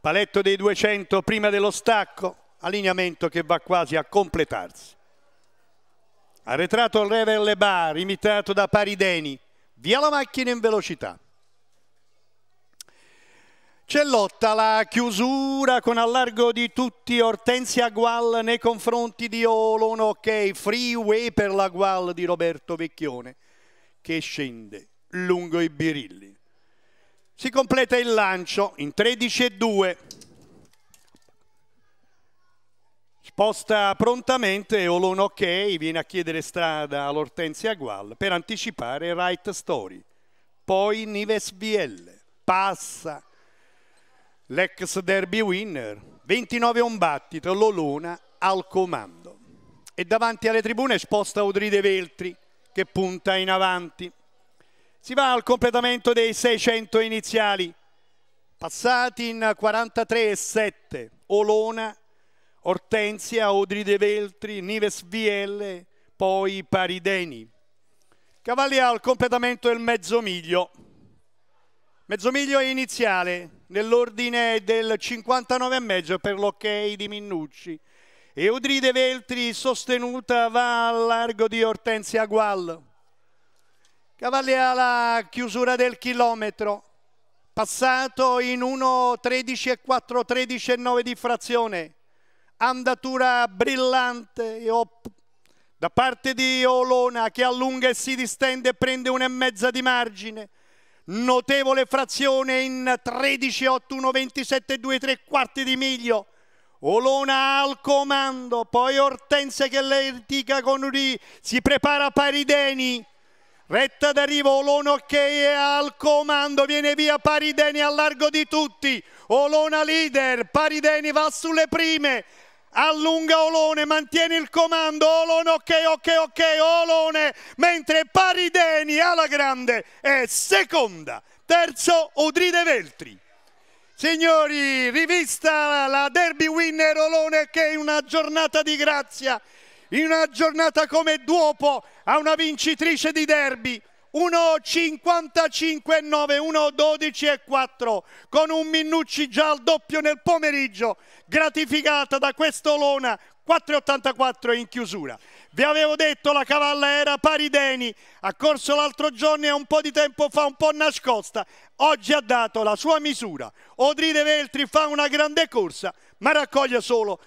Paletto dei 200 prima dello stacco, allineamento che va quasi a completarsi. Arretrato Rever Lebar, imitato da Parideni, via la macchina in velocità. C'è lotta la chiusura con allargo di tutti Ortensia Gual nei confronti di Olon Ok, freeway per la Gual di Roberto Vecchione che scende lungo i birilli. Si completa il lancio in 13 e 2. Sposta prontamente Olon Ok, viene a chiedere strada all'Ortensia Gual per anticipare Right Story. Poi Nives Biel, passa l'ex derby winner, 29 un battito, l'Olona al comando. E davanti alle tribune sposta Udride Veltri che punta in avanti. Si va al completamento dei 600 iniziali. Passati in 43,7 Olona, Ortensia, Odri De Veltri, Nives Vielle poi Parideni. Cavalli al completamento del mezzo miglio. Mezzo miglio iniziale nell'ordine del 59,5 per l'ok di Minnucci. Eudride Veltri sostenuta va al largo di Ortensia Gual. Cavalli alla chiusura del chilometro, passato in 1.13 e 4, e 9 di frazione, andatura brillante da parte di Olona che allunga e si distende e prende una e mezza di margine. Notevole frazione in 13, 8, 1, 27, 2, 3 quarti di miglio. Olona al comando, poi Ortense che le litiga con Uri, si prepara Parideni. Retta d'arrivo, Olona ok è al comando, viene via Parideni al largo di tutti. Olona leader, Parideni va sulle prime. Allunga Olone, mantiene il comando, Olone ok, ok, ok, Olone, mentre Parideni alla grande è seconda, terzo Udride Veltri. Signori, rivista la derby winner Olone che è una giornata di grazia in una giornata come Duopo a una vincitrice di derby. 1.55 e 9, 1.12 4, con un Minucci già al doppio nel pomeriggio, gratificata da questo Lona, 4,84 in chiusura. Vi avevo detto la cavalla era Parideni, ha corso l'altro giorno e un po' di tempo fa un po' nascosta, oggi ha dato la sua misura. Odride Veltri fa una grande corsa, ma raccoglie solo